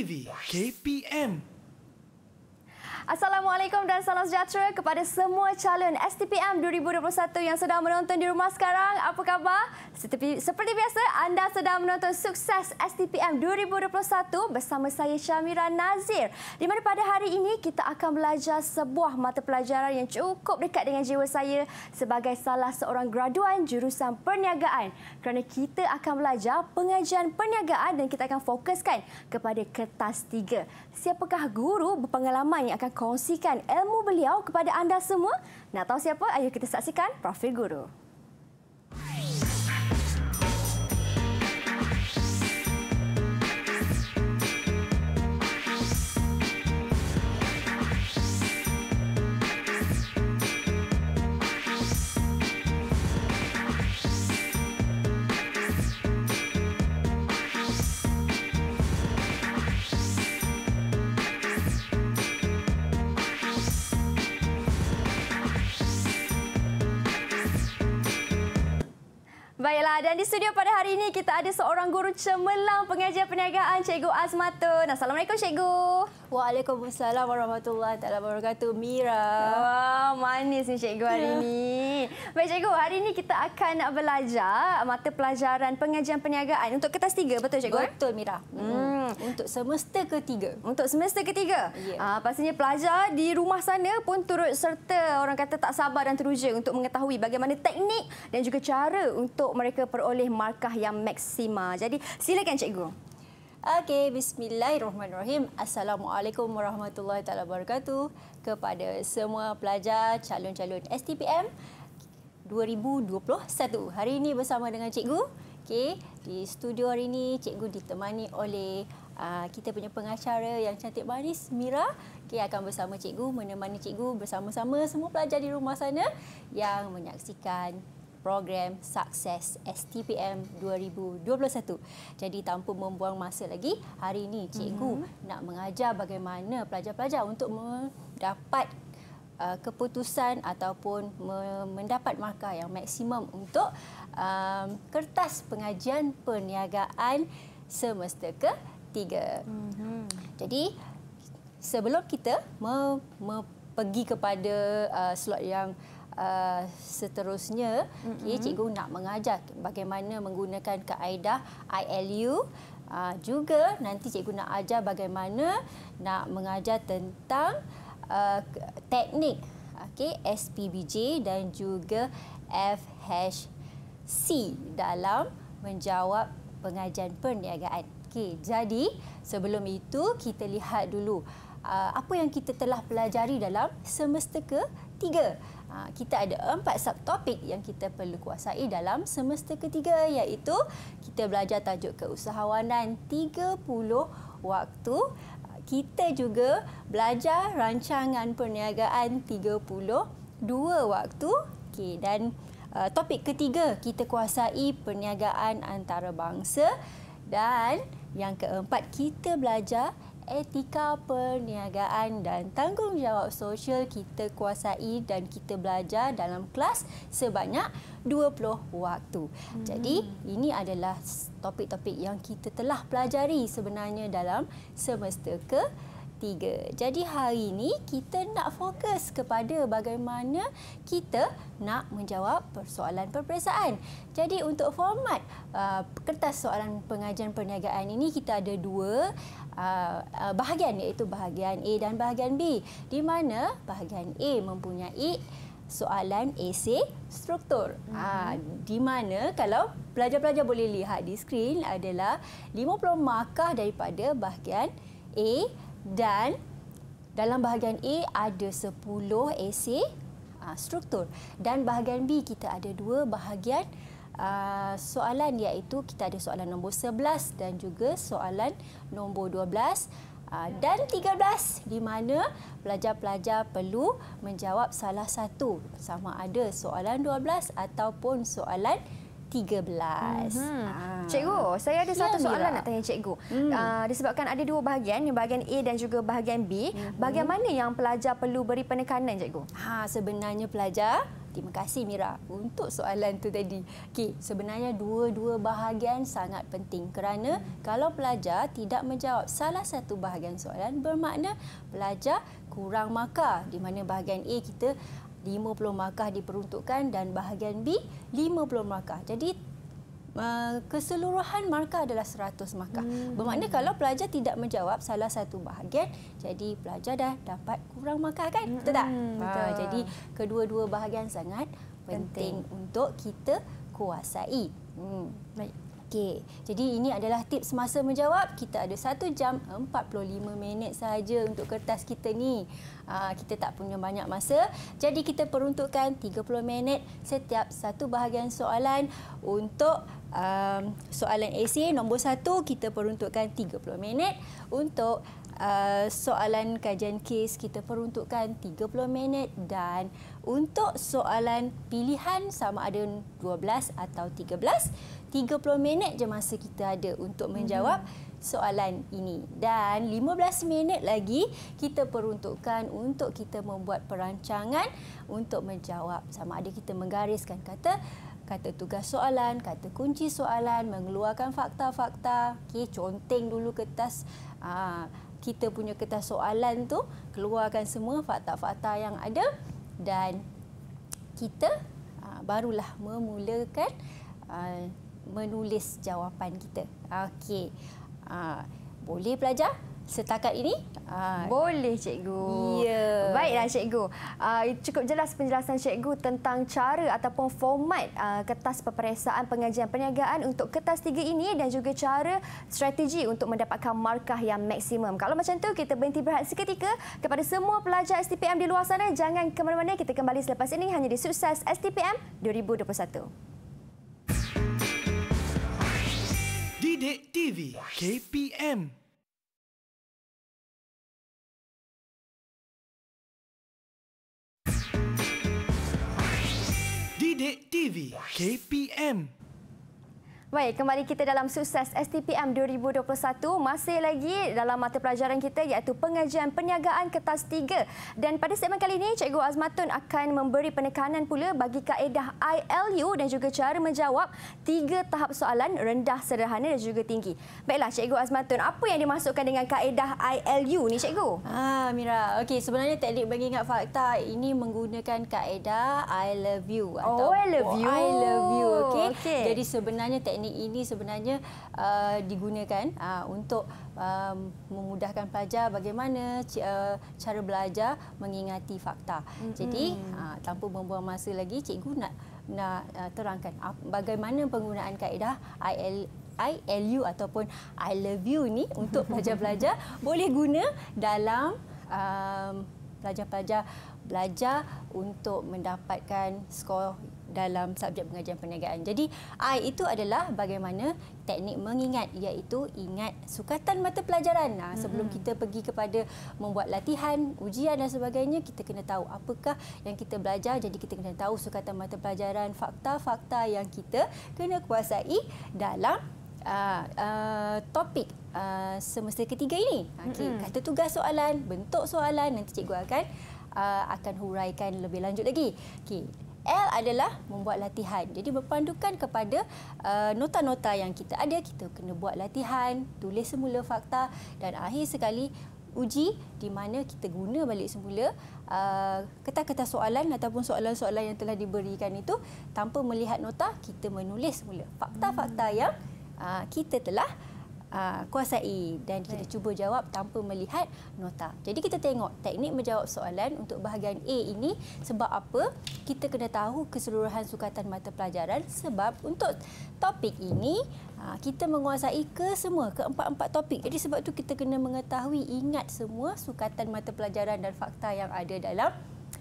TV KPM Assalamualaikum dan salam sejahtera kepada semua calon STPM 2021 yang sedang menonton di rumah sekarang. Apa khabar? Seperti, seperti biasa, anda sedang menonton sukses STPM 2021 bersama saya Syamira Nazir. Di mana pada hari ini kita akan belajar sebuah mata pelajaran yang cukup dekat dengan jiwa saya sebagai salah seorang graduan jurusan perniagaan. Kerana kita akan belajar pengajian perniagaan dan kita akan fokuskan kepada kertas tiga. Siapakah guru berpengalaman yang akan kongsikan ilmu beliau kepada anda semua. Nak tahu siapa? Ayuh kita saksikan Profil Guru. Guru. di studio pada hari ini kita ada seorang guru cemerlang pengajar perniagaan Cikgu Azmatun. Assalamualaikum Cikgu. Waalaikumsalam warahmatullahi taala wabarakatuh Mira. Wah, wow, manis ni Cikgu hari yeah. ini. Baik Cikgu, hari ini kita akan belajar mata pelajaran pengajian perniagaan untuk kertas 3 betul Cikgu? Eh? Betul Mira. Hmm. Hmm, untuk semester ketiga. Untuk semester ketiga. Yeah. Ya. Uh, pastinya pelajar di rumah sana pun turut serta orang kata tak sabar dan teruja untuk mengetahui bagaimana teknik dan juga cara untuk mereka peroleh markah yang maksima. Jadi silakan cikgu. Okey, bismillahirrahmanirrahim. Assalamualaikum warahmatullahi taala wabarakatuh kepada semua pelajar calon-calon STPM 2021. Hari ini bersama dengan cikgu. Okey, di studio hari ini cikgu ditemani oleh uh, kita punya pengacara yang cantik baris Mira. Okey, akan bersama cikgu menemani cikgu bersama-sama semua pelajar di rumah sana yang menyaksikan program sukses STPM 2021. Jadi tanpa membuang masa lagi, hari ini cikgu mm-hmm. nak mengajar bagaimana pelajar-pelajar untuk mendapat uh, keputusan ataupun me- mendapat markah yang maksimum untuk um, kertas pengajian perniagaan semesta ke tiga. Mm-hmm. Jadi sebelum kita me- me- pergi kepada uh, slot yang Uh, seterusnya okay, mhm. cikgu nak mengajar bagaimana menggunakan kaedah ILU uh, juga nanti cikgu nak ajar bagaimana nak mengajar tentang uh, teknik okay SPBJ dan juga FHJ C dalam menjawab pengajian perniagaan. Okey, jadi sebelum itu kita lihat dulu uh, apa yang kita telah pelajari dalam semester ke Uh, kita ada empat subtopik yang kita perlu kuasai dalam semester ketiga iaitu kita belajar tajuk keusahawanan 30 waktu. Uh, kita juga belajar rancangan perniagaan 32 waktu. Okay, dan Uh, topik ketiga kita kuasai perniagaan antarabangsa dan yang keempat kita belajar etika perniagaan dan tanggungjawab sosial kita kuasai dan kita belajar dalam kelas sebanyak 20 waktu. Hmm. Jadi ini adalah topik-topik yang kita telah pelajari sebenarnya dalam semester ke ketiga. Jadi hari ini kita nak fokus kepada bagaimana kita nak menjawab persoalan perperiksaan. Jadi untuk format uh, kertas soalan pengajian perniagaan ini kita ada dua uh, uh, bahagian iaitu bahagian A dan bahagian B. Di mana bahagian A mempunyai soalan esei struktur. -hmm. uh, di mana kalau pelajar-pelajar boleh lihat di skrin adalah 50 markah daripada bahagian A dan dalam bahagian A ada 10 AC ah, struktur dan bahagian B kita ada dua bahagian ah, soalan iaitu kita ada soalan nombor 11 dan juga soalan nombor 12 ah, dan tiga belas di mana pelajar-pelajar perlu menjawab salah satu sama ada soalan dua belas ataupun soalan Tiga Mm-hmm. Cikgu, saya ada satu ya, soalan lah. nak tanya cikgu. Mm. Uh, disebabkan ada dua bahagian, bahagian A dan juga bahagian B. Mm-hmm. Bahagian mana yang pelajar perlu beri penekanan, cikgu? Ha, sebenarnya pelajar... Terima kasih Mira untuk soalan tu tadi. Okey, sebenarnya dua-dua bahagian sangat penting kerana hmm. kalau pelajar tidak menjawab salah satu bahagian soalan bermakna pelajar kurang markah di mana bahagian A kita 50 markah diperuntukkan dan bahagian B 50 markah. Jadi eh, keseluruhan markah adalah 100 markah. Hmm. Bermakna kalau pelajar tidak menjawab salah satu bahagian, jadi pelajar dah dapat kurang markah kan? Hmm. Betul tak? Hmm. Ha, betul. Jadi kedua-dua bahagian sangat penting, penting untuk kita kuasai. Hmm. Baik. Okey, jadi ini adalah tips masa menjawab. Kita ada 1 jam 45 minit saja untuk kertas kita ni. Aa, ah, kita tak punya banyak masa. Jadi kita peruntukkan 30 minit setiap satu bahagian soalan untuk um, soalan AC nombor 1 kita peruntukkan 30 minit untuk Uh, soalan kajian kes kita peruntukkan 30 minit dan untuk soalan pilihan sama ada 12 atau 13 30 minit je masa kita ada untuk menjawab mhm. soalan ini dan 15 minit lagi kita peruntukkan untuk kita membuat perancangan untuk menjawab sama ada kita menggariskan kata kata tugas soalan, kata kunci soalan, mengeluarkan fakta-fakta, okay, conteng dulu kertas. Aa, ah, kita punya kertas soalan tu, keluarkan semua fakta-fakta yang ada dan kita ah, barulah memulakan ah, menulis jawapan kita. Okey. Ah, boleh pelajar? setakat ini? Aa, ah, ah. Boleh, Cikgu. Ya. Baiklah, Cikgu. Aa, ah, cukup jelas penjelasan Cikgu tentang cara ataupun format aa, kertas peperiksaan pengajian perniagaan untuk kertas tiga ini dan juga cara strategi untuk mendapatkan markah yang maksimum. Kalau macam tu kita berhenti berhad seketika. Kepada semua pelajar STPM di luar sana, jangan ke mana-mana. Kita kembali selepas ini hanya di Sukses STPM 2021. TV KPM Pendek TV KPM Baik, kembali kita dalam sukses STPM 2021. Masih lagi dalam mata pelajaran kita iaitu pengajian perniagaan kertas 3. Dan pada segmen kali ini, Cikgu Azmatun akan memberi penekanan pula bagi kaedah ILU dan juga cara menjawab tiga tahap soalan rendah, sederhana dan juga tinggi. Baiklah, Cikgu Azmatun, apa yang dimasukkan dengan kaedah ILU ni, Cikgu? Ah, Mira, okay, sebenarnya teknik bagi mengingat fakta ini menggunakan kaedah I love you. Atau oh, I love you. I love you, okay? okay. Jadi sebenarnya teknik teknik ini sebenarnya uh, digunakan uh, untuk uh, memudahkan pelajar bagaimana uh, cara belajar mengingati fakta. Mm-hmm. Jadi uh, tanpa membuang masa lagi cikgu nak nak uh, terangkan uh, bagaimana penggunaan kaedah IL I L U ataupun I love you ni untuk pelajar-pelajar boleh guna dalam um, pelajar-pelajar belajar untuk mendapatkan skor dalam subjek pengajian perniagaan. Jadi I itu adalah bagaimana teknik mengingat iaitu ingat sukatan mata pelajaran. Nah, sebelum mm -hmm. kita pergi kepada membuat latihan, ujian dan sebagainya, kita kena tahu apakah yang kita belajar. Jadi kita kena tahu sukatan mata pelajaran, fakta-fakta yang kita kena kuasai dalam Uh, uh, topik uh, semester ketiga ini okay. mm -hmm. kata tugas soalan bentuk soalan nanti cikgu akan uh, akan huraikan lebih lanjut lagi okey L adalah membuat latihan. Jadi berpandukan kepada uh, nota-nota uh, yang kita ada, kita kena buat latihan, tulis semula fakta dan akhir sekali uji di mana kita guna balik semula kertas-kertas uh, soalan ataupun soalan-soalan yang telah diberikan itu tanpa melihat nota, kita menulis semula fakta-fakta yang uh, kita telah uh, kuasai dan kita right. cuba jawab tanpa melihat nota. Jadi kita tengok teknik menjawab soalan untuk bahagian A ini sebab apa? Kita kena tahu keseluruhan sukatan mata pelajaran sebab untuk topik ini uh, kita menguasai ke semua keempat-empat topik. Jadi sebab tu kita kena mengetahui ingat semua sukatan mata pelajaran dan fakta yang ada dalam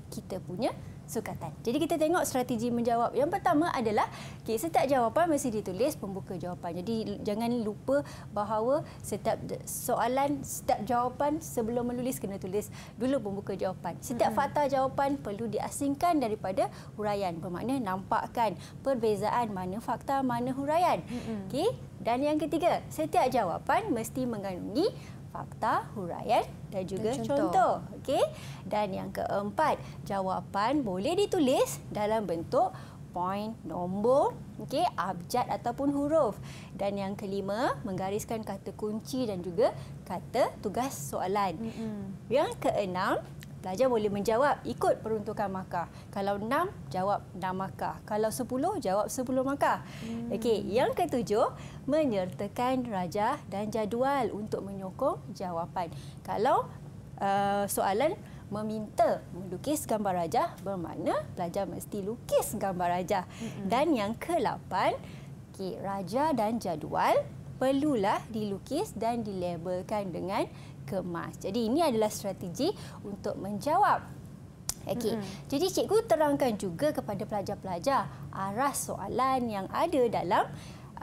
kita punya sukatan. Jadi kita tengok strategi menjawab. Yang pertama adalah okay, setiap jawapan mesti ditulis pembuka jawapan. Jadi jangan lupa bahawa setiap soalan, setiap jawapan sebelum menulis kena tulis dulu pembuka jawapan. Setiap fakta jawapan perlu diasingkan daripada huraian. Bermakna nampakkan perbezaan mana fakta, mana huraian. Okay. Dan yang ketiga, setiap jawapan mesti mengandungi fakta, huraian dan juga dan contoh. contoh. Okey. Dan yang keempat, jawapan boleh ditulis dalam bentuk poin, nombor, okey, abjad ataupun huruf. Dan yang kelima, menggariskan kata kunci dan juga kata tugas soalan. Mm-hmm. Yang keenam, pelajar boleh menjawab ikut peruntukan markah. Kalau 6, jawab 6 markah. Kalau 10, jawab 10 markah. Mm. Okey, yang ketujuh, menyertakan rajah dan jadual untuk menyokong jawapan. Kalau uh, soalan meminta melukis gambar rajah, bermakna pelajar mesti lukis gambar rajah. Mm -hmm. Dan yang ke-8, okay, rajah dan jadual perlulah dilukis dan dilabelkan dengan kemas. Jadi ini adalah strategi untuk menjawab. Okey. Mm -hmm. Jadi cikgu terangkan juga kepada pelajar-pelajar arah soalan yang ada dalam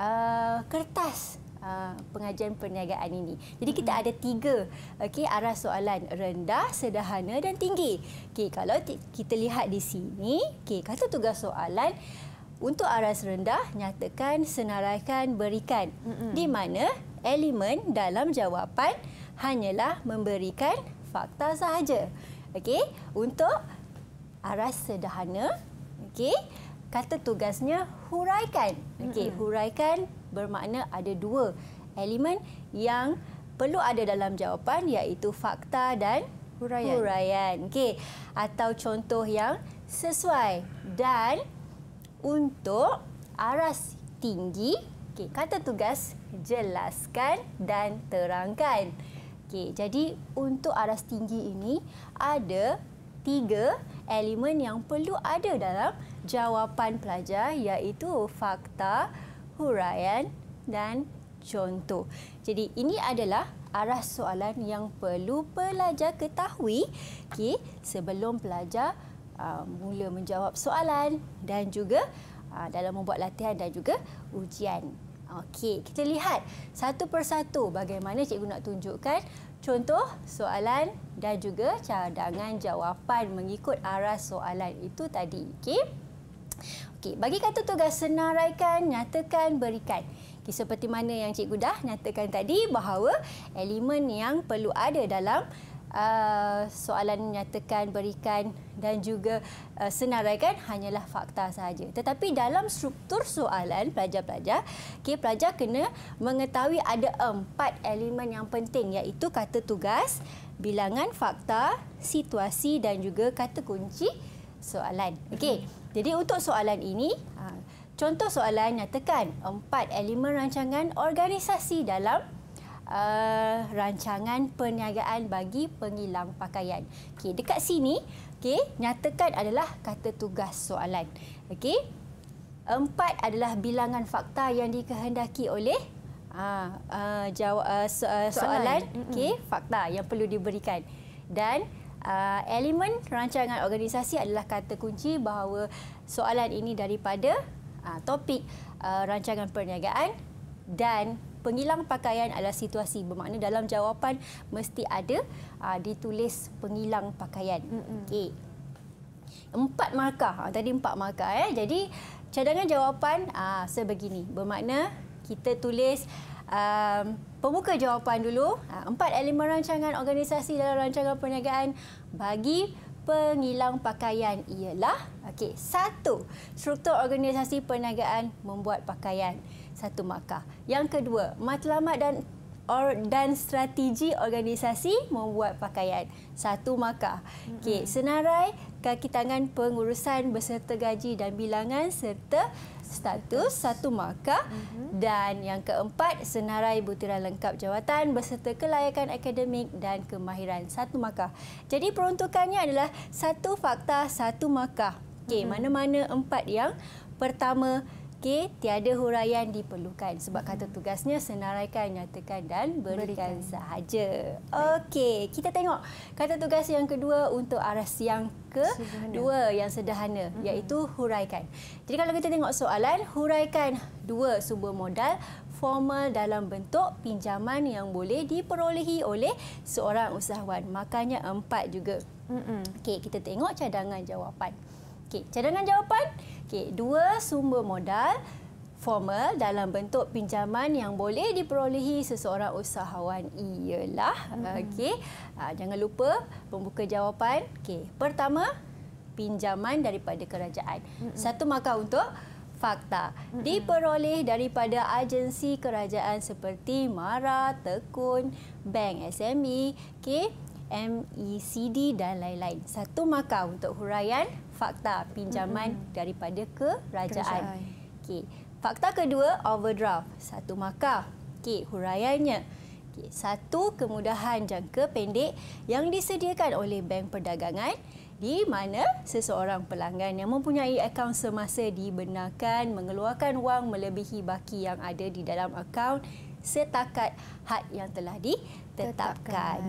uh, kertas uh, pengajian perniagaan ini. Jadi kita ada tiga okay, arah soalan rendah, sederhana dan tinggi. Okay, kalau kita lihat di sini, okay, kata tugas soalan untuk aras rendah, nyatakan, senaraikan, berikan. Mm -mm. Di mana elemen dalam jawapan hanyalah memberikan fakta sahaja. Okey, untuk aras sederhana, okey, kata tugasnya huraikan. Okey, huraikan bermakna ada dua elemen yang perlu ada dalam jawapan iaitu fakta dan huraian. huraian. Okey, atau contoh yang sesuai dan untuk aras tinggi, okey, kata tugas jelaskan dan terangkan. Okey, jadi untuk aras tinggi ini ada tiga elemen yang perlu ada dalam jawapan pelajar iaitu fakta, huraian dan contoh. Jadi ini adalah arah soalan yang perlu pelajar ketahui okay, sebelum pelajar uh, mula menjawab soalan dan juga uh, dalam membuat latihan dan juga ujian. Okey, kita lihat satu persatu bagaimana cikgu nak tunjukkan contoh soalan dan juga cadangan jawapan mengikut arah soalan itu tadi. Okey. Okey, bagi kata tugas senaraikan, nyatakan, berikan. Okay, seperti mana yang cikgu dah nyatakan tadi bahawa elemen yang perlu ada dalam Uh, soalan nyatakan, berikan dan juga uh, senaraikan hanyalah fakta sahaja. Tetapi dalam struktur soalan pelajar-pelajar, okay, pelajar kena mengetahui ada empat elemen yang penting iaitu kata tugas, bilangan fakta, situasi dan juga kata kunci soalan. Okey, mm-hmm. jadi untuk soalan ini, ha, contoh soalan nyatakan empat elemen rancangan organisasi dalam uh, rancangan perniagaan bagi pengilang pakaian. Okey, dekat sini, okey, nyatakan adalah kata tugas soalan. Okey, empat adalah bilangan fakta yang dikehendaki oleh Ah, uh, ah, jawab uh, ah, so, uh, soalan, soalan. okey, fakta yang perlu diberikan. Dan uh, elemen rancangan organisasi adalah kata kunci bahawa soalan ini daripada uh, topik uh, rancangan perniagaan dan pengilang pakaian adalah situasi bermakna dalam jawapan mesti ada uh, ditulis pengilang pakaian. Okay. Empat markah. Tadi empat markah eh. Jadi cadangan jawapan uh, sebegini. Bermakna kita tulis um, pembuka jawapan dulu. Ah, empat elemen rancangan organisasi dalam rancangan perniagaan bagi pengilang pakaian ialah okey satu struktur organisasi perniagaan membuat pakaian satu markah yang kedua matlamat dan or, dan strategi organisasi membuat pakaian satu markah okey senarai kaki tangan pengurusan beserta gaji dan bilangan serta status satu markah mhm. dan yang keempat senarai butiran lengkap jawatan berserta kelayakan akademik dan kemahiran satu markah. Jadi peruntukannya adalah satu fakta satu markah. Okey, mhm. mana-mana empat yang pertama K, tiada huraian diperlukan sebab hmm. kata tugasnya senaraikan, nyatakan dan berikan, berikan. sahaja. Okey, kita tengok kata tugas yang kedua untuk aras yang kedua yang sederhana hmm. iaitu huraikan. Jadi kalau kita tengok soalan, huraikan dua sumber modal formal dalam bentuk pinjaman yang boleh diperolehi oleh seorang usahawan. Makanya empat juga. Hmm. Okey, kita tengok cadangan jawapan. Okey, cadangan jawapan. Okey, dua sumber modal formal dalam bentuk pinjaman yang boleh diperolehi seseorang usahawan ialah hmm. okey ah, jangan lupa pembuka jawapan okey pertama pinjaman daripada kerajaan hmm. satu maka untuk fakta mhm. diperoleh daripada agensi kerajaan seperti MARA, Tekun, Bank SME, okey MECD dan lain-lain satu maka untuk huraian fakta pinjaman mm-hmm. daripada kerajaan. kerajaan. Okey. Fakta kedua overdraft satu maka, Okey, huraiannya. Okey, satu kemudahan jangka pendek yang disediakan oleh bank perdagangan di mana seseorang pelanggan yang mempunyai akaun semasa dibenarkan mengeluarkan wang melebihi baki yang ada di dalam akaun setakat had yang telah ditetapkan.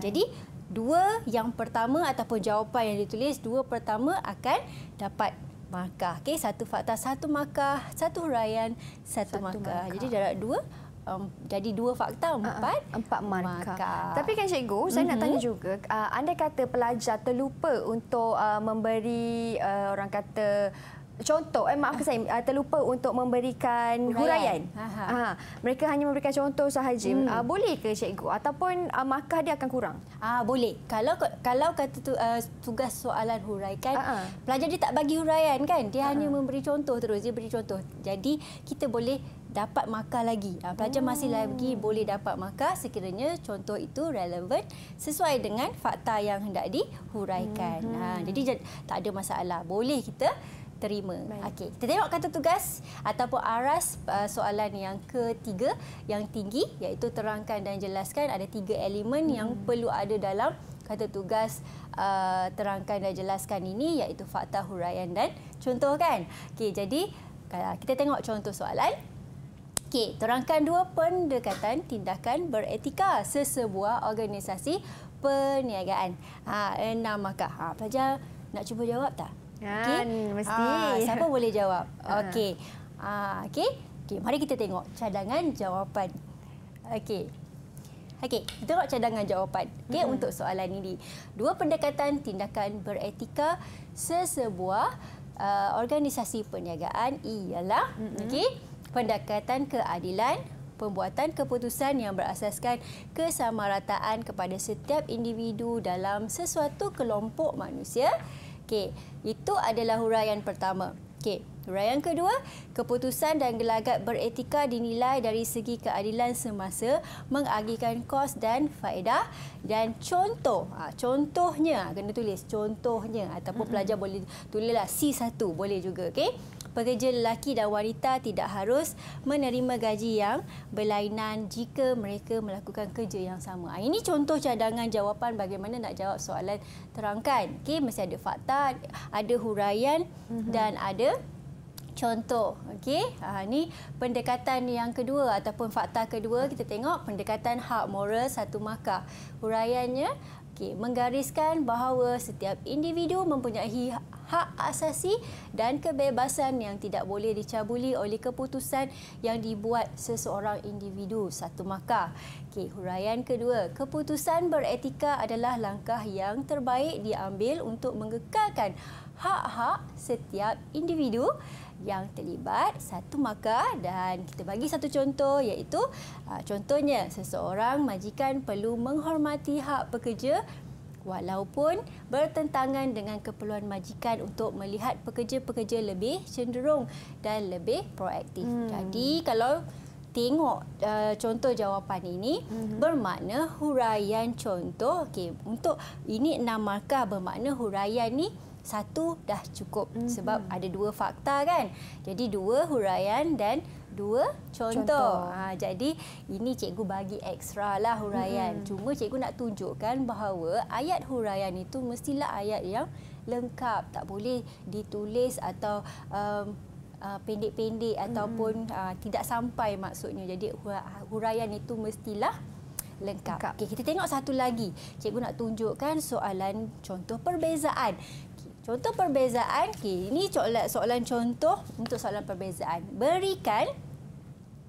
Tetapkan. Jadi dua yang pertama ataupun jawapan yang ditulis dua pertama akan dapat markah. okay satu fakta satu markah, satu huraian satu, satu markah. markah. Jadi darat dua um, jadi dua fakta ah, ah, empat uh, empat markah. markah. Tapi kan cikgu, mm -hmm. saya nak tanya mhm. juga, uh, ah, anda kata pelajar terlupa untuk uh, memberi uh, orang kata uh, contoh eh maaf saya ah, terlupa untuk memberikan huraian. huraian. Ha, ha. mereka hanya memberikan contoh sahaja. Hmm. Uh, boleh ke cikgu ataupun uh, markah dia akan kurang? Ah boleh. Kalau kalau kata tu, uh, tugas soalan huraikan uh ha, -huh. Ha. pelajar dia tak bagi huraian kan? Dia uh -huh. hanya memberi contoh terus dia beri contoh. Jadi kita boleh dapat markah lagi. Uh, pelajar hmm. masih lagi boleh dapat markah sekiranya contoh itu relevan sesuai dengan fakta yang hendak dihuraikan. Hmm. Ha, jadi tak ada masalah. Boleh kita terima. Okey, kita tengok kata tugas ataupun aras uh, soalan yang ketiga yang tinggi iaitu terangkan dan jelaskan ada tiga elemen hmm. yang perlu ada dalam kata tugas uh, terangkan dan jelaskan ini iaitu fakta huraian dan contoh kan. Okey, jadi uh, kita tengok contoh soalan. Okey, terangkan dua pendekatan tindakan beretika sesebuah organisasi perniagaan. Ha, enam markah. Ha, pelajar nak cuba jawab tak? Kan, okay. mesti. Aa, ah, siapa boleh jawab? Ah. Ah, okey. Okey, okay, mari kita tengok cadangan jawapan. Okey. Okey, kita tengok cadangan jawapan okay, -hmm. untuk soalan ini. Dua pendekatan tindakan beretika sesebuah uh, organisasi perniagaan ialah -hmm. okay, pendekatan keadilan, pembuatan keputusan yang berasaskan kesamarataan kepada setiap individu dalam sesuatu kelompok manusia Okey, itu adalah huraian pertama. Okey, huraian kedua, keputusan dan gelagat beretika dinilai dari segi keadilan semasa mengagihkan kos dan faedah dan contoh. Ha, contohnya, kena tulis contohnya ataupun mm -hmm. pelajar boleh tulislah C1 boleh juga. Okey pekerja lelaki dan wanita tidak harus menerima gaji yang berlainan jika mereka melakukan kerja yang sama. Ah, ini contoh cadangan jawapan bagaimana nak jawab soalan terangkan. okay, mesti ada fakta, ada huraian mhm. dan ada contoh. okay. ini ah, pendekatan yang kedua ataupun fakta kedua kita tengok pendekatan hak moral satu markah. Huraiannya Okey, menggariskan bahawa setiap individu mempunyai hak asasi dan kebebasan yang tidak boleh dicabuli oleh keputusan yang dibuat seseorang individu satu maka. Okey, huraian kedua, keputusan beretika adalah langkah yang terbaik diambil untuk mengekalkan hak-hak setiap individu yang terlibat satu markah dan kita bagi satu contoh iaitu uh, contohnya seseorang majikan perlu menghormati hak pekerja walaupun bertentangan dengan keperluan majikan untuk melihat pekerja-pekerja lebih cenderung dan lebih proaktif. Hmm. Jadi kalau tengok uh, contoh jawapan ini hmm. bermakna huraian contoh okey untuk ini enam markah bermakna huraian ni satu dah cukup mm-hmm. sebab ada dua fakta kan. Jadi dua huraian dan dua contoh. contoh. Ha, jadi ini cikgu bagi ekstra lah huraian. Mm-hmm. Cuma cikgu nak tunjukkan bahawa ayat huraian itu mestilah ayat yang lengkap. Tak boleh ditulis atau um, uh, pendek-pendek hmm. ataupun uh, tidak sampai maksudnya. Jadi huraian itu mestilah lengkap. lengkap. Okey, kita tengok satu lagi. Cikgu nak tunjukkan soalan contoh perbezaan. Okay, Contoh perbezaan, ini soalan contoh untuk soalan perbezaan. Berikan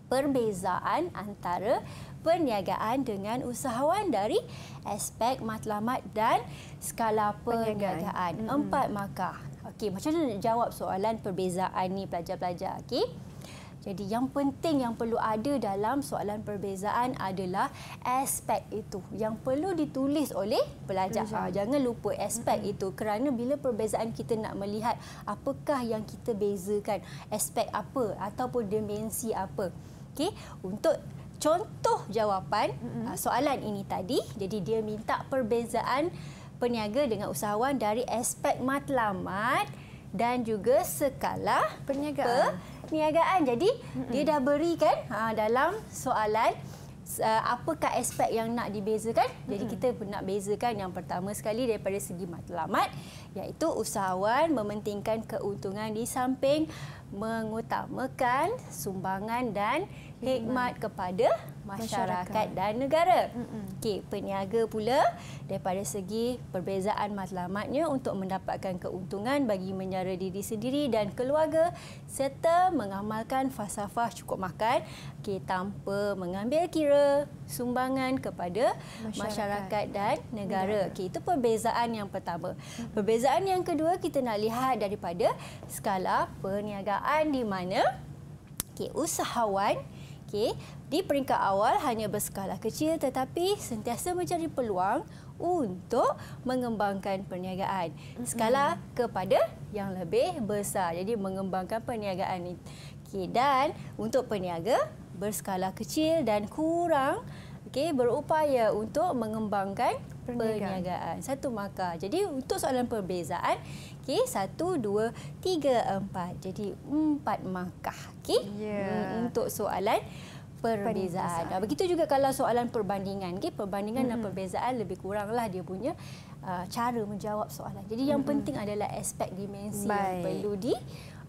perbezaan antara perniagaan dengan usahawan dari aspek matlamat dan skala perniagaan. Empat markah. Okey, macam mana nak jawab soalan perbezaan ni pelajar-pelajar? Okey. Jadi yang penting yang perlu ada dalam soalan perbezaan adalah aspek itu yang perlu ditulis oleh pelajar. Ha, jangan lupa aspek hmm. itu kerana bila perbezaan kita nak melihat apakah yang kita bezakan, aspek apa ataupun dimensi apa. okay? untuk contoh jawapan hmm. soalan ini tadi, jadi dia minta perbezaan peniaga dengan usahawan dari aspek matlamat dan juga skala perniagaan. Per- perniagaan. Jadi mm-hmm. dia dah berikan ha, dalam soalan uh, apakah aspek yang nak dibezakan. Jadi mm-hmm. kita nak bezakan yang pertama sekali daripada segi matlamat, iaitu usahawan mementingkan keuntungan di samping mengutamakan sumbangan dan hikmat kepada masyarakat, masyarakat. dan negara. Okey, peniaga pula daripada segi perbezaan matlamatnya untuk mendapatkan keuntungan bagi menyara diri sendiri dan keluarga serta mengamalkan falsafah cukup makan okay, tanpa mengambil kira sumbangan kepada masyarakat, masyarakat dan negara. negara. Okey, itu perbezaan yang pertama. Mm-hmm. Perbezaan perbezaan yang kedua kita nak lihat daripada skala perniagaan di mana okay, usahawan okay, di peringkat awal hanya berskala kecil tetapi sentiasa mencari peluang untuk mengembangkan perniagaan skala kepada yang lebih besar. Jadi mengembangkan perniagaan ini. Okay, dan untuk peniaga berskala kecil dan kurang okay, berupaya untuk mengembangkan perniagaan. perniagaan. Satu markah. Jadi untuk soalan perbezaan, okey, satu, dua, tiga, empat. Jadi empat markah, okey? Yeah. Hmm, untuk soalan perbezaan. Nah, begitu juga kalau soalan perbandingan. Okay? Perbandingan -hmm. dan perbezaan lebih kuranglah dia punya uh, cara menjawab soalan. Jadi yang -hmm. penting adalah aspek dimensi Baik. yang perlu di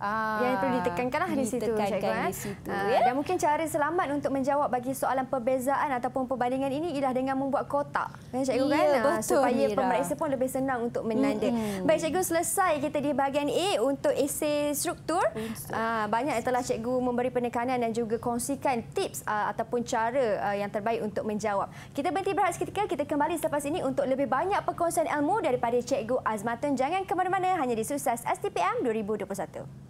Aa, ah, yang perlu ditekankan lah di situ, Ditekankan eh. di situ. Aa, ah, ya? Dan mungkin cara selamat untuk menjawab bagi soalan perbezaan ataupun perbandingan ini ialah dengan membuat kotak. Ya, Cikgu ya, kan? Ah, betul, Supaya Mira. pemeriksa pun lebih senang untuk menanda. Mm -hmm. Baik, Cikgu selesai kita di bahagian A untuk esay struktur. Aa, banyak telah Cikgu memberi penekanan dan juga kongsikan tips uh, ataupun cara uh, yang terbaik untuk menjawab. Kita berhenti berhati seketika. Kita kembali selepas ini untuk lebih banyak perkongsian ilmu daripada Cikgu Azmatun. Jangan ke mana-mana hanya di Susas STPM 2021.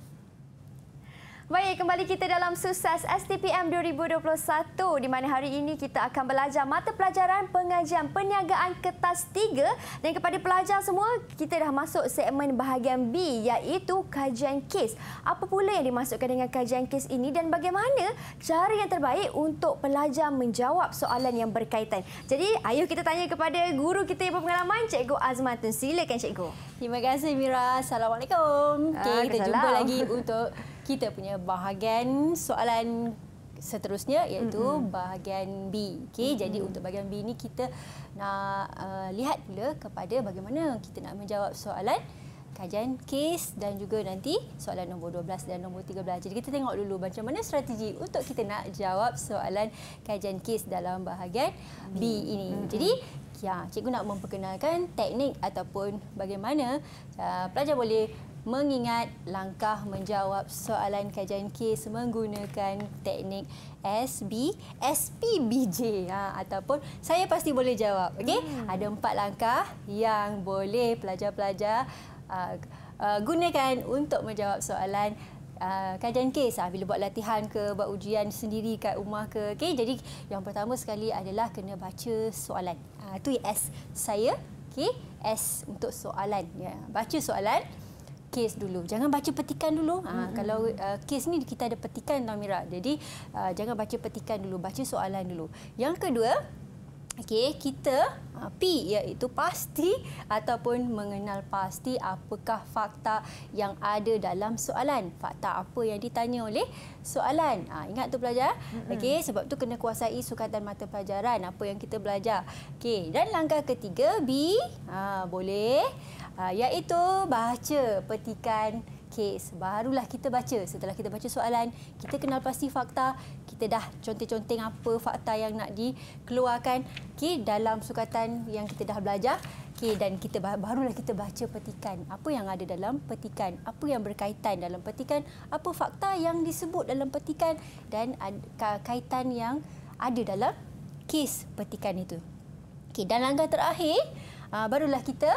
Baik, kembali kita dalam sukses STPM 2021 di mana hari ini kita akan belajar mata pelajaran pengajian perniagaan kertas 3 dan kepada pelajar semua, kita dah masuk segmen bahagian B iaitu kajian kes. Apa pula yang dimasukkan dengan kajian kes ini dan bagaimana cara yang terbaik untuk pelajar menjawab soalan yang berkaitan. Jadi, ayuh kita tanya kepada guru kita yang berpengalaman, Cikgu Azmatun. Silakan, Cikgu. Terima kasih, Mira. Assalamualaikum. Okay, kita jumpa lagi untuk kita punya bahagian soalan seterusnya iaitu mm-hmm. bahagian B. Okey, mm-hmm. jadi untuk bahagian B ini kita nak uh, lihat pula kepada bagaimana kita nak menjawab soalan kajian kes dan juga nanti soalan nombor 12 dan nombor 13. Jadi kita tengok dulu macam mana strategi untuk kita nak jawab soalan kajian kes dalam bahagian mm B ini. Mm-hmm. Jadi ya cikgu nak memperkenalkan teknik ataupun bagaimana uh, pelajar boleh mengingat langkah menjawab soalan kajian kes menggunakan teknik SB, SPBJ ha, ataupun saya pasti boleh jawab. okay? hmm. ada empat langkah yang boleh pelajar-pelajar uh, uh, gunakan untuk menjawab soalan Uh, kajian kes ah, bila buat latihan ke buat ujian sendiri kat rumah ke okay? jadi yang pertama sekali adalah kena baca soalan uh, tu S saya okay? S untuk soalan ya yeah. baca soalan kes dulu. Jangan baca petikan dulu. Ha, hmm Kalau uh, kes ni kita ada petikan, Tuan Mira. Jadi uh, jangan baca petikan dulu. Baca soalan dulu. Yang kedua, okay, kita uh, P iaitu pasti ataupun mengenal pasti apakah fakta yang ada dalam soalan. Fakta apa yang ditanya oleh soalan. Ha, ingat tu pelajar. hmm Okay, sebab tu kena kuasai sukatan mata pelajaran. Apa yang kita belajar. Okay, dan langkah ketiga, B. Ha, Boleh. Ah, iaitu baca petikan kes. Barulah kita baca. Setelah kita baca soalan, kita kenal pasti fakta. Kita dah conteng-conteng apa fakta yang nak dikeluarkan okay, dalam sukatan yang kita dah belajar. Okay, dan kita barulah kita baca petikan. Apa yang ada dalam petikan? Apa yang berkaitan dalam petikan? Apa fakta yang disebut dalam petikan? Dan kaitan yang ada dalam kes petikan itu. Okay, dan langkah terakhir, ah, barulah kita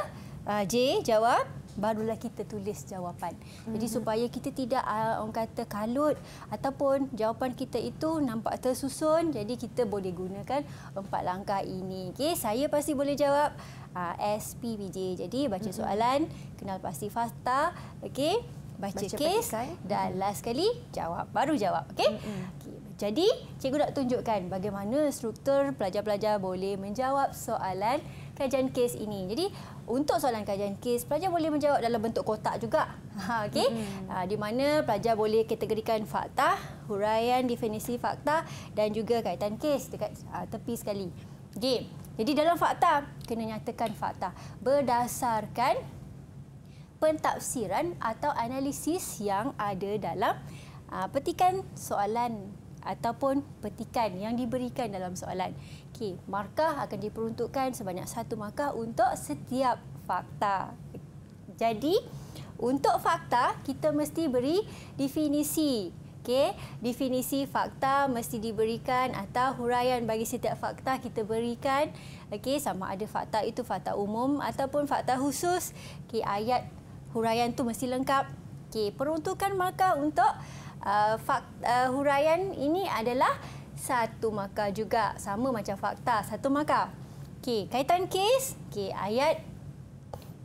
uh, J jawab barulah kita tulis jawapan. Jadi mm-hmm. supaya kita tidak uh, orang kata kalut ataupun jawapan kita itu nampak tersusun jadi kita boleh gunakan empat langkah ini. Okey, saya pasti boleh jawab uh, ah, SPBJ. Jadi baca mm-hmm. soalan, kenal pasti fakta, okey? Baca, baca kes patikan. dan mm-hmm. last sekali jawab. Baru jawab, okey? Mm-hmm. Okey. Jadi cikgu nak tunjukkan bagaimana struktur pelajar-pelajar boleh menjawab soalan kajian kes ini. Jadi untuk soalan kajian kes, pelajar boleh menjawab dalam bentuk kotak juga. Ha, okay? hmm. ha, di mana pelajar boleh kategorikan fakta, huraian, definisi fakta dan juga kaitan kes dekat ha, tepi sekali. Okay. Jadi dalam fakta, kena nyatakan fakta berdasarkan pentafsiran atau analisis yang ada dalam ha, petikan soalan ataupun petikan yang diberikan dalam soalan. Okey, markah akan diperuntukkan sebanyak satu markah untuk setiap fakta. Jadi, untuk fakta, kita mesti beri definisi. Okey, definisi fakta mesti diberikan atau huraian bagi setiap fakta kita berikan. Okey, sama ada fakta itu fakta umum ataupun fakta khusus. Okey, ayat huraian tu mesti lengkap. Okey, peruntukan markah untuk uh, fak, uh, huraian ini adalah satu maka juga. Sama macam fakta, satu maka Okey, kaitan kes, okey, ayat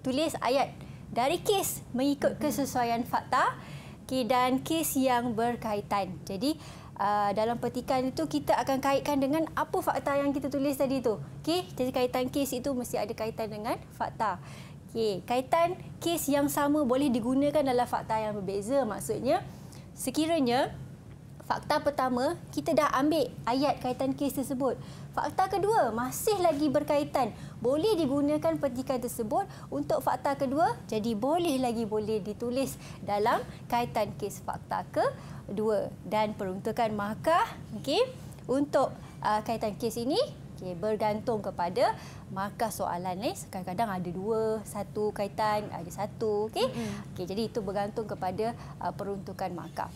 tulis ayat dari kes mengikut mhm. kesesuaian fakta okay, dan kes yang berkaitan. Jadi uh, dalam petikan itu kita akan kaitkan dengan apa fakta yang kita tulis tadi itu. Okey, jadi kaitan kes itu mesti ada kaitan dengan fakta. Okey, kaitan kes yang sama boleh digunakan dalam fakta yang berbeza maksudnya sekiranya fakta pertama kita dah ambil ayat kaitan kes tersebut. Fakta kedua masih lagi berkaitan. Boleh digunakan petikan tersebut untuk fakta kedua. Jadi boleh lagi boleh ditulis dalam kaitan kes fakta kedua. Dan peruntukan markah okay, untuk uh, kaitan kes ini Okey, bergantung kepada markah soalan ni. Kadang-kadang ada dua, satu kaitan, ada satu. Okey, mm -hmm. okay, jadi itu bergantung kepada uh, peruntukan markah.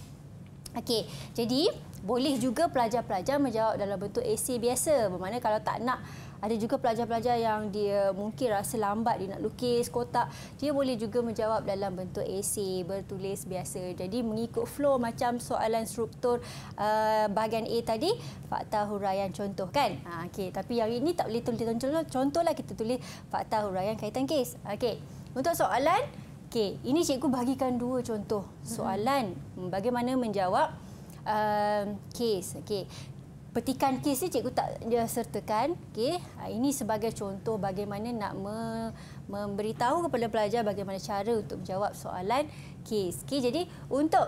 Okey, jadi boleh juga pelajar-pelajar menjawab dalam bentuk AC biasa. Bermakna kalau tak nak ada juga pelajar-pelajar yang dia mungkin rasa lambat dia nak lukis kotak, dia boleh juga menjawab dalam bentuk esei, bertulis biasa. Jadi mengikut flow macam soalan struktur uh, bahagian A tadi, fakta huraian contoh kan? Ha, okay. Tapi yang ini tak boleh tulis contoh, contohlah kita tulis fakta huraian kaitan kes. Okay. Untuk soalan, okay. ini cikgu bagikan dua contoh soalan bagaimana menjawab Uh, case, okay petikan kes ni cikgu tak dia sertakan okey ah, ini sebagai contoh bagaimana nak me, memberitahu kepada pelajar bagaimana cara untuk menjawab soalan kes okey jadi untuk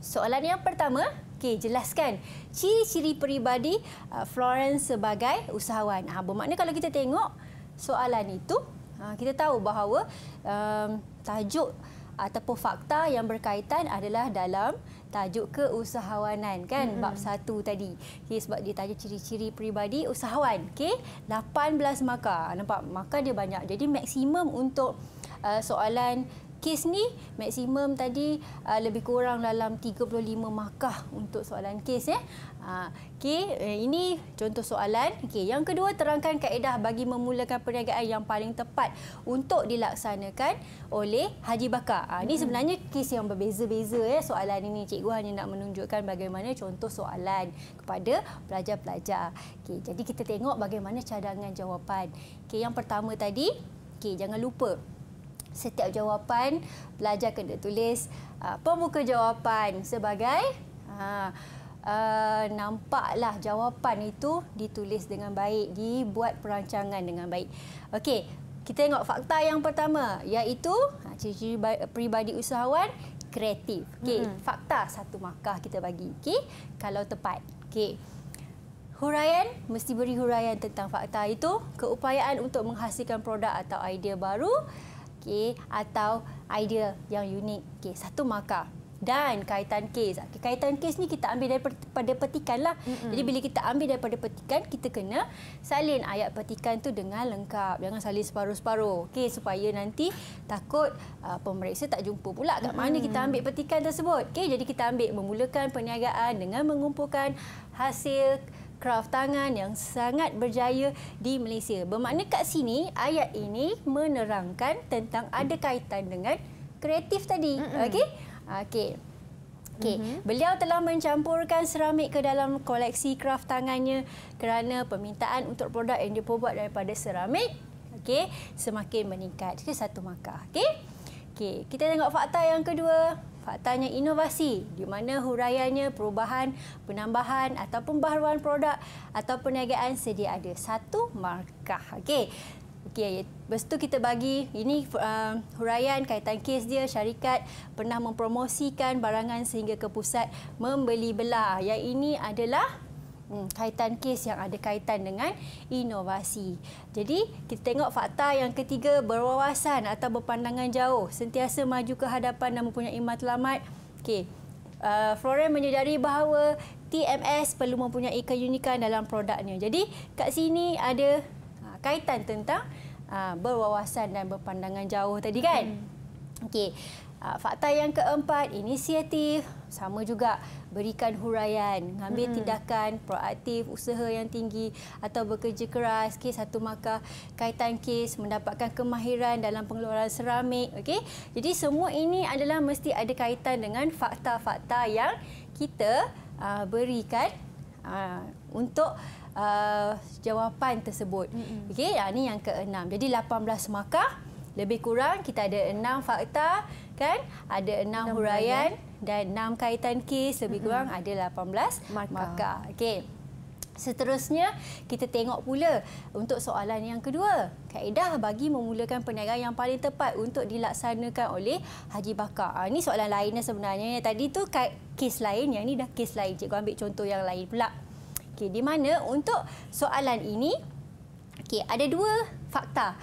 soalan yang pertama okey jelaskan ciri-ciri peribadi ah, Florence sebagai usahawan ha bermakna kalau kita tengok soalan itu kita tahu bahawa um, tajuk ataupun fakta yang berkaitan adalah dalam tajuk ke usahawanan kan bab satu tadi. Okay, sebab dia tajuk ciri-ciri peribadi usahawan. Okay? 18 maka Nampak maka dia banyak. Jadi maksimum untuk uh, soalan kes ni maksimum tadi uh, lebih kurang dalam 35 markah untuk soalan kes eh. Uh, okey, eh, ini contoh soalan. Okey, yang kedua terangkan kaedah bagi memulakan perniagaan yang paling tepat untuk dilaksanakan oleh Haji Bakar. Ha, ini sebenarnya kes yang berbeza-beza ya soalan ini. Cikgu hanya nak menunjukkan bagaimana contoh soalan kepada pelajar-pelajar. Okey, jadi kita tengok bagaimana cadangan jawapan. Okey, yang pertama tadi, okey jangan lupa setiap jawapan pelajar kena tulis uh, ah, pembuka jawapan sebagai uh, Uh, nampaklah jawapan itu ditulis dengan baik, dibuat perancangan dengan baik. Okey, kita tengok fakta yang pertama iaitu ciri-ciri peribadi usahawan kreatif. Okey, mm -hmm. fakta satu markah kita bagi. Okey, kalau tepat. Okey. Huraian mesti beri huraian tentang fakta itu, keupayaan untuk menghasilkan produk atau idea baru, Okay, atau idea yang unik Okay, satu maka dan kaitan kes. Okay, kaitan kes ni kita ambil daripada petikanlah. Mm-hmm. Jadi bila kita ambil daripada petikan, kita kena salin ayat petikan tu dengan lengkap. Jangan salin separuh-separuh. Okay, supaya nanti takut uh, pemeriksa tak jumpa pula kat mm-hmm. mana kita ambil petikan tersebut. Okay, jadi kita ambil memulakan perniagaan dengan mengumpulkan hasil kraf tangan yang sangat berjaya di Malaysia. Bermakna kat sini ayat ini menerangkan tentang ada kaitan dengan kreatif tadi. Okey? Okey. Okey, mm-hmm. beliau telah mencampurkan seramik ke dalam koleksi kraf tangannya kerana permintaan untuk produk yang diperbuat daripada seramik okay? semakin meningkat. Itu satu markah, okay? Okay. kita tengok fakta yang kedua faktanya inovasi di mana huraiannya perubahan, penambahan ataupun baharuan produk atau perniagaan sedia ada satu markah. Okey. Okey, bestu kita bagi ini uh, huraian kaitan kes dia syarikat pernah mempromosikan barangan sehingga ke pusat membeli belah. Yang ini adalah hmm, kaitan kes yang ada kaitan dengan inovasi. Jadi, kita tengok fakta yang ketiga, berwawasan atau berpandangan jauh. Sentiasa maju ke hadapan dan mempunyai matlamat. Okay. Uh, Florian menyedari bahawa TMS perlu mempunyai keunikan dalam produknya. Jadi, kat sini ada uh, kaitan tentang uh, berwawasan dan berpandangan jauh tadi kan? Hmm. Okey. Ah, fakta yang keempat, inisiatif. Sama juga berikan huraian, ambil hmm. tindakan proaktif, usaha yang tinggi atau bekerja keras. Kes satu maka kaitan kes, mendapatkan kemahiran dalam pengeluaran seramik. Okay? Jadi semua ini adalah mesti ada kaitan dengan fakta-fakta yang kita uh, berikan uh, untuk uh, jawapan tersebut. Hmm. Okay? Ini yang keenam. Jadi 18 maka lebih kurang kita ada enam fakta kan ada enam huraian dan enam kaitan kes lebih kurang ada 18 markah, markah. okey Seterusnya, kita tengok pula untuk soalan yang kedua. Kaedah bagi memulakan perniagaan yang paling tepat untuk dilaksanakan oleh Haji Bakar. Ha, ah, ini soalan lainnya sebenarnya. Tadi tu kes lain, yang ini dah kes lain. Cikgu ambil contoh yang lain pula. Okey, di mana untuk soalan ini, Okey, ada dua fakta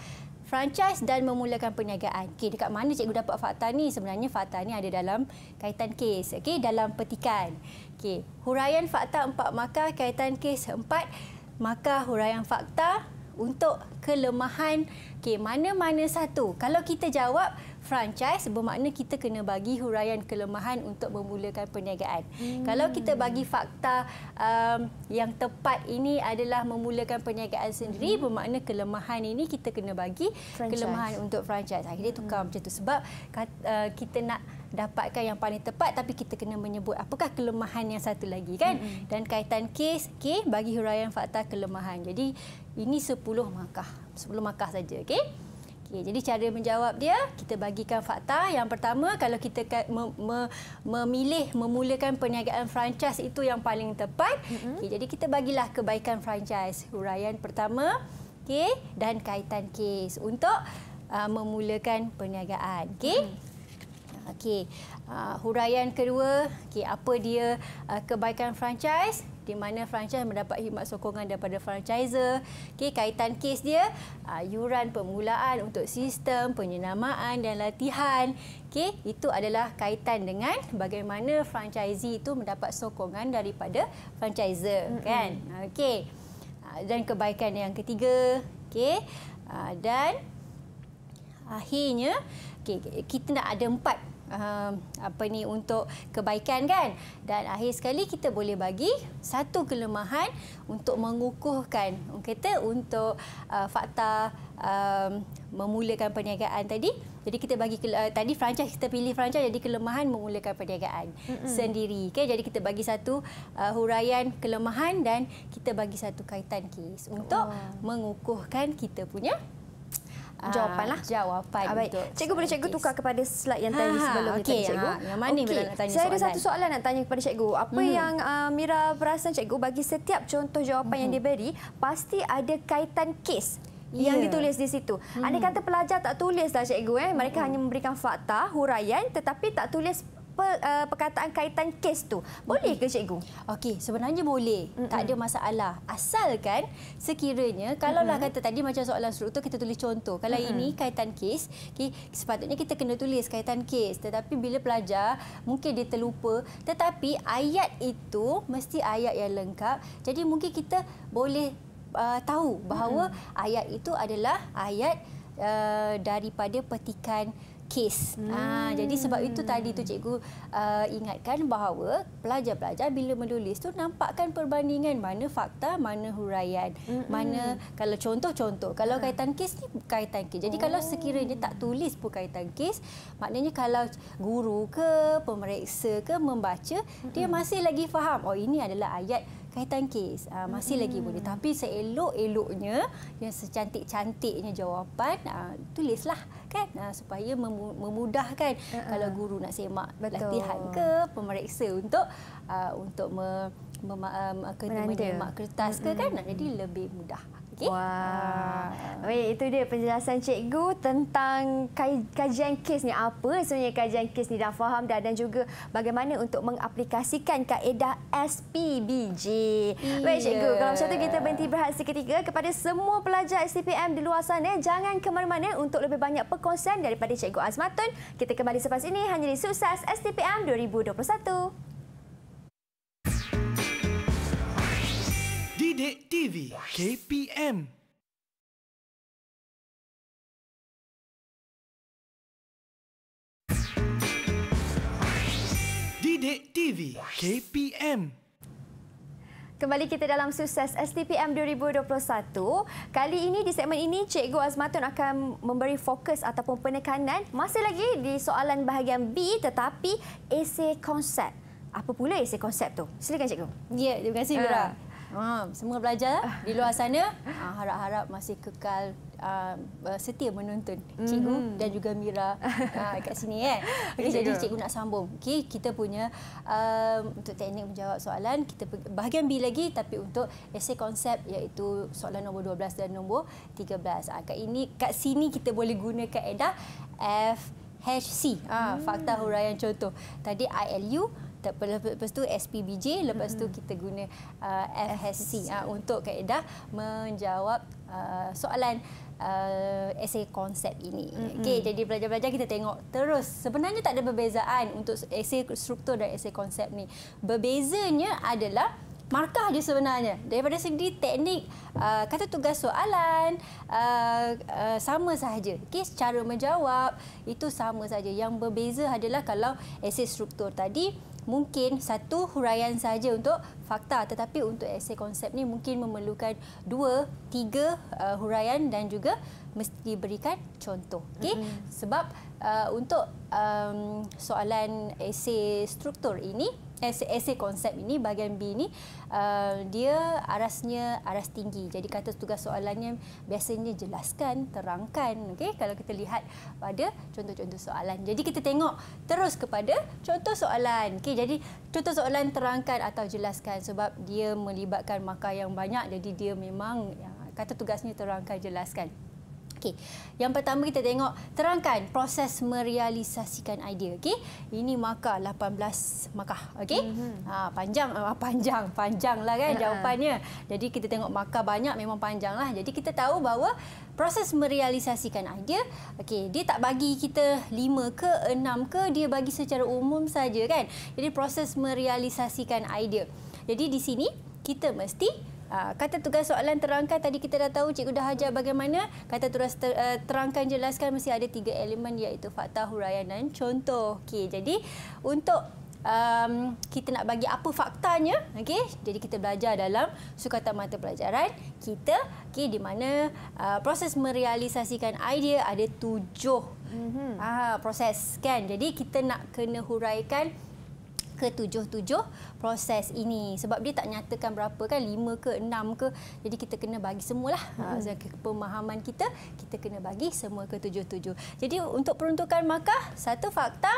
franchise dan memulakan perniagaan. Okey, dekat mana cikgu dapat fakta ni? Sebenarnya fakta ni ada dalam kaitan kes. Okey, dalam petikan. Okey, huraian fakta empat maka kaitan kes empat maka huraian fakta untuk kelemahan. Okey, mana-mana satu. Kalau kita jawab franchise bermakna kita kena bagi huraian kelemahan untuk memulakan perniagaan. Hmm. Kalau kita bagi fakta um, yang tepat ini adalah memulakan perniagaan sendiri hmm. bermakna kelemahan ini kita kena bagi franchise. kelemahan untuk franchise. Jadi tukar hmm. macam tu sebab uh, kita nak dapatkan yang paling tepat tapi kita kena menyebut apakah kelemahan yang satu lagi kan hmm. dan kaitan kes K okay, bagi huraian fakta kelemahan. Jadi ini 10 markah. 10 markah saja okey. Okay, jadi cara menjawab dia, kita bagikan fakta. Yang pertama, kalau kita memilih memulakan perniagaan franchise itu yang paling tepat. Mm-hmm. Okay, jadi kita bagilah kebaikan franchise. Huraian pertama okay, dan kaitan kes untuk uh, memulakan perniagaan. Okay? Mm-hmm. Okay, uh, huraian kedua, okay, apa dia uh, kebaikan franchise? di mana franchise mendapat khidmat sokongan daripada franchiser. Okey, kaitan kes dia, ah, yuran permulaan untuk sistem penyenamaan dan latihan. Okey, itu adalah kaitan dengan bagaimana franchisee itu mendapat sokongan daripada franchiser, mm-hmm. kan? Okey. Ah, dan kebaikan yang ketiga, okey. Ah, dan akhirnya okay, kita nak ada empat Um, apa ni untuk kebaikan kan dan akhir sekali kita boleh bagi satu kelemahan untuk mengukuhkan kita untuk uh, fakta um, memulakan perniagaan tadi jadi kita bagi uh, tadi franchise kita pilih franchise jadi kelemahan memulakan perniagaan mm-hmm. sendiri okay? jadi kita bagi satu uh, huraian kelemahan dan kita bagi satu kaitan kes untuk wow. Oh. mengukuhkan kita punya Ah, jawapan lah. Jawapan ah, baik. untuk Cikgu boleh cikgu tukar kepada slide yang tadi ha, okay, ni tadi cikgu. Ha, yang mana okay. Mira nak tanya Saya soalan. ada satu soalan nak tanya kepada cikgu. Apa hmm. yang uh, Mira perasan cikgu bagi setiap contoh jawapan hmm. yang diberi, pasti ada kaitan kes yang yeah. ditulis di situ. Hmm. Anda kata pelajar tak tulislah cikgu. Eh. Mereka hmm. hanya memberikan fakta, huraian tetapi tak tulis pe, uh, perkataan kaitan kes tu. Boleh ke cikgu? Okey, sebenarnya boleh. Mm -mm. Tak ada masalah. Asalkan sekiranya kalaulah mm -mm. kata tadi macam soalan struktur kita tulis contoh. Kalau mm -mm. ini kaitan kes, okey, sepatutnya kita kena tulis kaitan kes. Tetapi bila pelajar mungkin dia terlupa, tetapi ayat itu mesti ayat yang lengkap. Jadi mungkin kita boleh uh, tahu bahawa mm -mm. ayat itu adalah ayat uh, daripada petikan kes. Hmm. Ha, jadi sebab itu hmm. tadi tu cikgu uh, ingatkan bahawa pelajar-pelajar bila menulis tu nampakkan perbandingan mana fakta, mana huraian. Hmm. Mana kalau contoh-contoh, kalau ah. kaitan kes ni kaitan kes. Jadi oh. kalau sekiranya tak tulis pun kaitan kes, maknanya kalau guru ke, pemeriksa ke membaca, hmm. dia masih lagi faham. Oh ini adalah ayat kaitan kes. Uh, masih hmm. lagi boleh. Hmm. Tapi seelok-eloknya, yang secantik-cantiknya jawapan, uh, tulislah kan uh, supaya memudahkan uh-huh. kalau guru nak semak Betul. latihan ke pemeriksa untuk uh, untuk me, mem, uh, kena menyemak kertas Mm-mm. ke kan jadi lebih mudah. Okay? Wow. Okay, itu dia penjelasan cikgu tentang kajian kes ni. Apa sebenarnya kajian kes ni dah faham dah dan juga bagaimana untuk mengaplikasikan kaedah SPBJ. Yeah. Baik cikgu, kalau macam tu kita berhenti berhal seketika kepada semua pelajar SPM di luar sana. Jangan ke mana-mana untuk lebih banyak perkongsian daripada cikgu Azmatun. Kita kembali selepas ini hanya di Sukses STPM 2021. Navy KPM Didik TV KPM Kembali kita dalam sukses STPM 2021. Kali ini di segmen ini Cikgu Azmatun akan memberi fokus ataupun penekanan masih lagi di soalan bahagian B tetapi esei konsep. Apa pula esei konsep tu? Silakan Cikgu. Ya, terima kasih Mira. Uh. Ah. Ha, semua belajar di luar sana. Ha, harap-harap masih kekal uh, setia menonton Cikgu mm -hmm. dan juga Mira uh, kat sini. Eh? Okay, jadi Cikgu nak sambung. Okay, kita punya um, untuk teknik menjawab soalan, kita bahagian B lagi tapi untuk esei konsep iaitu soalan nombor 12 dan nombor 13. Uh, kat, ini, kat sini kita boleh guna edah F. HC, ha, hmm. fakta huraian contoh. Tadi ILU, tak lepas tu SPBJ lepas tu kita guna uh, FHC uh, untuk kaedah menjawab uh, soalan uh, essay konsep ini. Mm-hmm. Okey jadi belajar-belajar kita tengok terus sebenarnya tak ada perbezaan untuk esei struktur dan esei konsep ni. Berbezanya adalah markah dia sebenarnya daripada segi teknik uh, kata tugas soalan uh, uh, sama sahaja kes okay, cara menjawab itu sama saja yang berbeza adalah kalau esei struktur tadi mungkin satu huraian saja untuk fakta tetapi untuk esei konsep ni mungkin memerlukan dua tiga uh, huraian dan juga mesti diberikan contoh okey mm -hmm. sebab uh, untuk um, soalan esei struktur ini essay konsep ini bahagian B ini uh, dia arasnya aras tinggi. Jadi kata tugas soalannya biasanya jelaskan, terangkan. okay? kalau kita lihat pada contoh-contoh soalan. Jadi kita tengok terus kepada contoh soalan. okay? jadi contoh soalan terangkan atau jelaskan sebab dia melibatkan markah yang banyak. Jadi dia memang ya, kata tugasnya terangkan, jelaskan. Okey. Yang pertama kita tengok terangkan proses merealisasikan idea. Okey. Ini markah 18 markah. Okey. Mm -hmm. Ha panjang ah panjang. Panjanglah kan ah, ah. jawapannya. Jadi kita tengok markah banyak memang panjanglah. Jadi kita tahu bahawa proses merealisasikan idea okey dia tak bagi kita 5 ke 6 ke dia bagi secara umum saja kan jadi proses merealisasikan idea jadi di sini kita mesti Ah, kata tugas soalan terangkan tadi kita dah tahu cikgu dah ajar bagaimana kata tugas eh, terangkan jelaskan mesti ada tiga elemen iaitu fakta huraian dan contoh Okay, jadi untuk um, kita nak bagi apa faktanya okay? jadi kita belajar dalam sukatan mata pelajaran kita okay? di mana uh, proses merealisasikan idea ada tujuh mm-hmm. uh, proses kan jadi kita nak kena huraikan ketujuh-tujuh proses ini. Sebab dia tak nyatakan berapa kan, lima ke enam ke. Jadi kita kena bagi semualah. lah Ha, hmm. pemahaman kita, kita kena bagi semua ketujuh-tujuh. Jadi untuk peruntukan markah, satu fakta,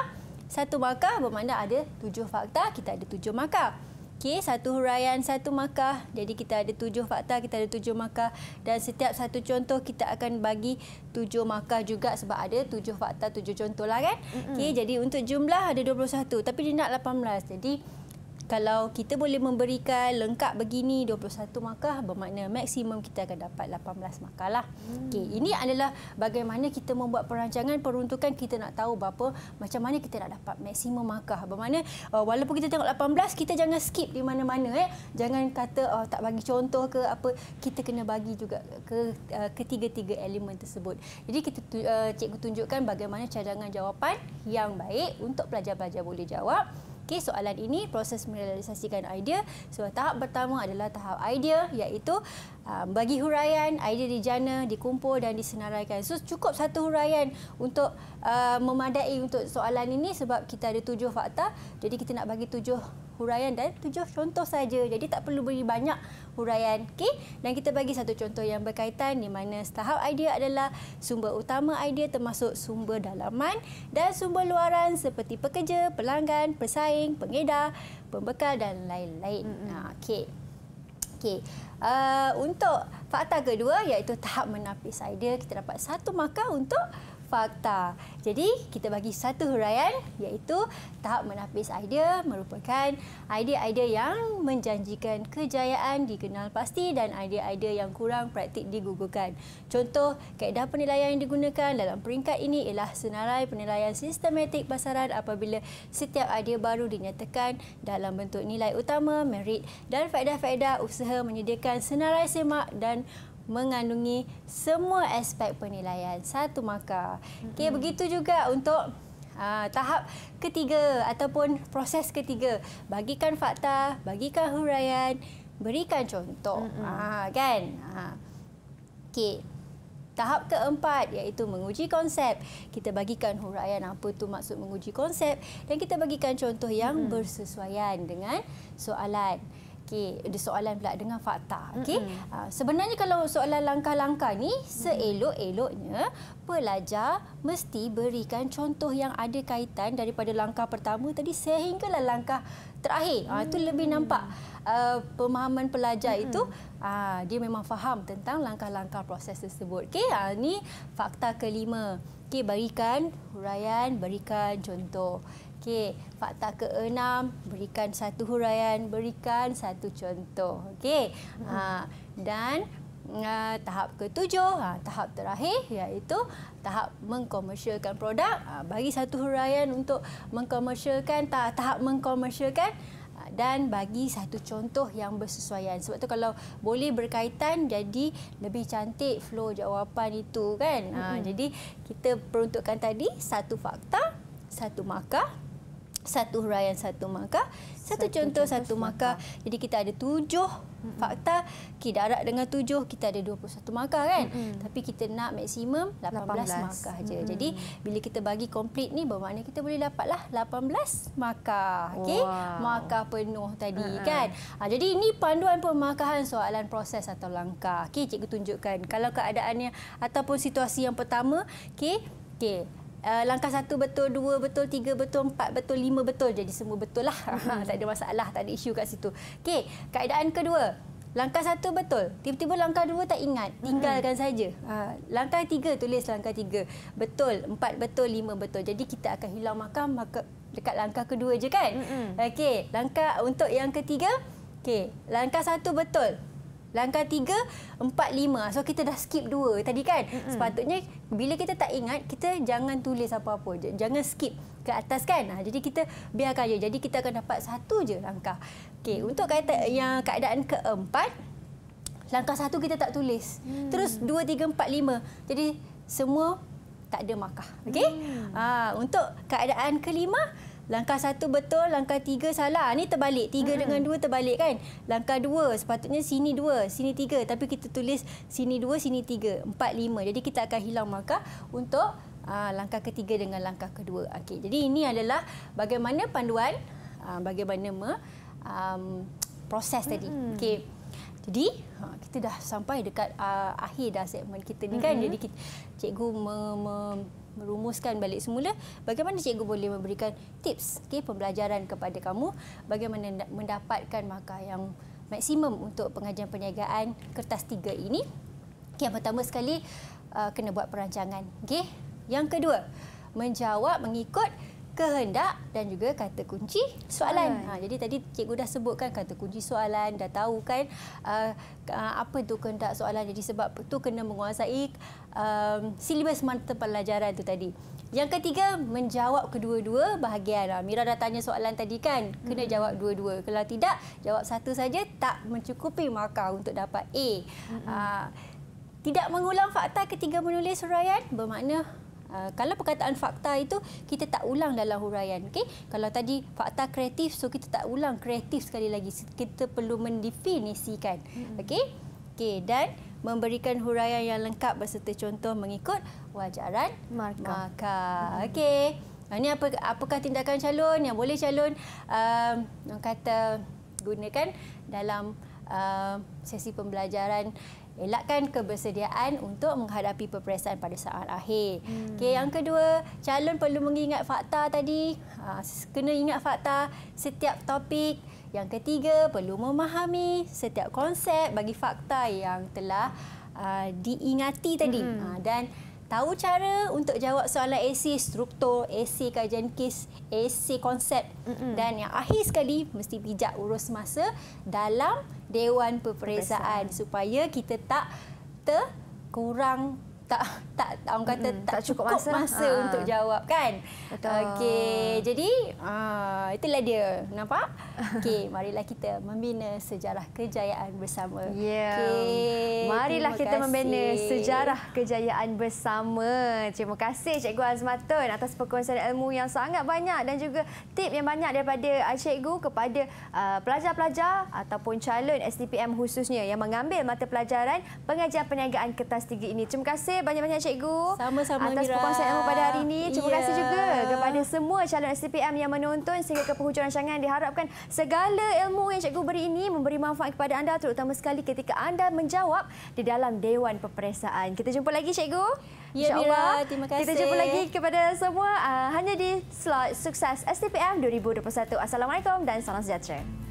satu markah bermakna ada tujuh fakta, kita ada tujuh markah. Okey, satu huraian, satu markah. Jadi kita ada tujuh fakta, kita ada tujuh markah. Dan setiap satu contoh, kita akan bagi tujuh markah juga sebab ada tujuh fakta, tujuh contoh lah kan. Mm -mm. Okey, jadi untuk jumlah ada 21. Tapi dia nak 18. Jadi kalau kita boleh memberikan lengkap begini 21 markah bermakna maksimum kita akan dapat 18 markah lah. Hmm. Okey, ini adalah bagaimana kita membuat perancangan peruntukan kita nak tahu berapa macam mana kita nak dapat maksimum markah. Bermakna uh, walaupun kita tengok 18 kita jangan skip di mana-mana eh. Jangan kata oh tak bagi contoh ke apa kita kena bagi juga ke uh, ketiga-tiga elemen tersebut. Jadi kita tu, uh, cikgu tunjukkan bagaimana cadangan jawapan yang baik untuk pelajar-pelajar boleh jawab. Okey, soalan ini proses merealisasikan idea. So tahap pertama adalah tahap idea iaitu um, bagi huraian, idea dijana, dikumpul dan disenaraikan. So cukup satu huraian untuk uh, memadai untuk soalan ini sebab kita ada tujuh fakta. Jadi kita nak bagi tujuh huraian dan tujuh contoh saja. Jadi tak perlu beri banyak huraian. okay? Dan kita bagi satu contoh yang berkaitan di mana tahap idea adalah sumber utama idea termasuk sumber dalaman dan sumber luaran seperti pekerja, pelanggan, pesaing, pengedar, pembekal dan lain-lain. Mm-hmm. okey. Okey. Uh, untuk fakta kedua iaitu tahap menapis idea kita dapat satu markah untuk fakta. Jadi, kita bagi satu huraian iaitu tahap menapis idea merupakan idea-idea yang menjanjikan kejayaan dikenal pasti dan idea-idea yang kurang praktik digugurkan. Contoh, kaedah penilaian yang digunakan dalam peringkat ini ialah senarai penilaian sistematik pasaran apabila setiap idea baru dinyatakan dalam bentuk nilai utama, merit dan faedah-faedah usaha menyediakan senarai semak dan mengandungi semua aspek penilaian satu maka. Okey hmm begitu juga untuk Uh, tahap ketiga ataupun proses ketiga bagikan fakta bagikan huraian berikan contoh mm-hmm. uh, kan uh. okey tahap keempat iaitu menguji konsep kita bagikan huraian apa tu maksud menguji konsep dan kita bagikan contoh yang mm-hmm. bersesuaian dengan soalan Okey, ada soalan pula dengan fakta. Okey. Mm -hmm. uh, sebenarnya kalau soalan langkah-langkah ni seelok-eloknya pelajar mesti berikan contoh yang ada kaitan daripada langkah pertama tadi sehinggalah langkah terakhir. Ah uh, itu lebih hmm. nampak uh, pemahaman pelajar mm -hmm. itu uh, dia memang faham tentang langkah-langkah proses tersebut. Okey, uh, ni fakta kelima. Okey, berikan huraian, berikan contoh. Okey, fakta ke-6, berikan satu huraian, berikan satu contoh. Okey. Hmm. Ha, dan uh, tahap ketujuh 7 ha, tahap terakhir iaitu tahap mengkomersialkan produk. Ha, bagi satu huraian untuk mengkomersialkan tahap, tahap mengkomersialkan ha, dan bagi satu contoh yang bersesuaian. Sebab tu kalau boleh berkaitan jadi lebih cantik flow jawapan itu kan. Mm-hmm. jadi kita peruntukkan tadi satu fakta, satu markah, satu huraian satu maka satu, satu contoh, contoh satu maka jadi kita ada tujuh mm-hmm. fakta kidarat dengan tujuh kita ada 21 markah kan mm-hmm. tapi kita nak maksimum 18, 18. maka aja mm-hmm. jadi bila kita bagi komplit ni bermakna kita boleh dapatlah 18 markah okey wow. maka penuh tadi uh-huh. kan ha, jadi ini panduan pemarkahan soalan proses atau langkah okey cikgu tunjukkan kalau keadaannya ataupun situasi yang pertama okey okey uh, langkah satu betul, dua betul, tiga betul, empat betul, lima betul. Jadi semua betul lah. Hmm. tak ada masalah, tak ada isu kat situ. Okey, keadaan kedua. Langkah satu betul. Tiba-tiba langkah dua tak ingat. Tinggalkan hmm. saja. Ha, langkah tiga tulis langkah tiga. Betul, empat betul, lima betul. Jadi kita akan hilang makam maka dekat langkah kedua je kan? Hmm. Okey, langkah untuk yang ketiga. Okey, langkah satu betul. Langkah tiga, empat, lima. So kita dah skip dua tadi kan? Hmm. Sepatutnya bila kita tak ingat kita jangan tulis apa-apa jangan skip ke atas kan ha, jadi kita biarkan je jadi kita akan dapat satu je langkah okey hmm. untuk kata yang keadaan keempat langkah satu kita tak tulis hmm. terus 2 3 4 5 jadi semua tak ada markah okey hmm. Ha, untuk keadaan kelima Langkah satu betul, langkah tiga salah. Ini terbalik. Tiga hmm. dengan dua terbalik kan? Langkah dua, sepatutnya sini dua, sini tiga. Tapi kita tulis sini dua, sini tiga. Empat, lima. Jadi kita akan hilang markah untuk aa, ah, langkah ketiga dengan langkah kedua. Okay. Jadi ini adalah bagaimana panduan, aa, ah, bagaimana me, um, proses tadi. Okay. Jadi ha, kita dah sampai dekat aa, ah, akhir dah segmen kita ni hmm. kan? Jadi kita, cikgu me, me, merumuskan balik semula bagaimana cikgu boleh memberikan tips okay, pembelajaran kepada kamu bagaimana mendapatkan maka yang maksimum untuk pengajian perniagaan kertas tiga ini. Okay, yang pertama sekali, uh, kena buat perancangan. Okay? Yang kedua, menjawab mengikut kehendak dan juga kata kunci soalan. Ha, jadi tadi cikgu dah sebutkan kata kunci soalan, dah tahu kan uh, uh, apa itu kehendak soalan. Jadi sebab itu kena menguasai um, silibus mata pelajaran itu tadi. Yang ketiga, menjawab kedua-dua bahagian. Ha, Mira dah tanya soalan tadi kan, kena hmm. jawab dua-dua. Kalau tidak, jawab satu saja tak mencukupi markah untuk dapat A. Hmm. Uh, tidak mengulang fakta ketiga menulis huraian bermakna Ah, kalau perkataan fakta itu kita tak ulang dalam huraian okay? kalau tadi fakta kreatif so kita tak ulang kreatif sekali lagi kita perlu mendefinisikan hmm. Okay, okey dan memberikan huraian yang lengkap berserta contoh mengikut wajaran markah Marka. hmm. okey ah, ini apa apakah tindakan calon yang boleh calon uh, kata gunakan dalam uh, sesi pembelajaran elakkan kebersediaan untuk menghadapi peperiksaan pada saat akhir. Hmm. Okey, yang kedua, calon perlu mengingat fakta tadi. Ha, kena ingat fakta setiap topik. Yang ketiga, perlu memahami setiap konsep bagi fakta yang telah uh, diingati tadi. Hmm. Ha, dan tahu cara untuk jawab soalan AC struktur, AC kajian kes, AC konsep. Hmm. Dan yang akhir sekali, mesti bijak urus masa dalam Dewan Peperiksaan supaya kita tak terkurang tak tak orang kata hmm, tak, tak cukup, cukup masa uh. untuk jawab kan okey jadi uh, itulah dia nampak okey marilah kita membina sejarah kejayaan bersama yeah. okey marilah kita kasih. membina sejarah kejayaan bersama terima kasih cikgu Azmatun atas perkongsian ilmu yang sangat banyak dan juga tip yang banyak daripada cikgu kepada ah, pelajar-pelajar uh, ataupun calon STPM khususnya yang mengambil mata pelajaran pengajian perniagaan kertas tinggi ini terima kasih kasih banyak-banyak cikgu Sama-sama atas perkongsian pada hari ini. Terima yeah. kasih ya. juga kepada semua calon SPM yang menonton sehingga ke penghujung rancangan. Diharapkan segala ilmu yang cikgu beri ini memberi manfaat kepada anda terutama sekali ketika anda menjawab di dalam Dewan Peperiksaan. Kita jumpa lagi cikgu. Ya, Mira. Terima kasih. Kita jumpa lagi kepada semua uh, hanya di slot sukses STPM 2021. Assalamualaikum dan salam sejahtera.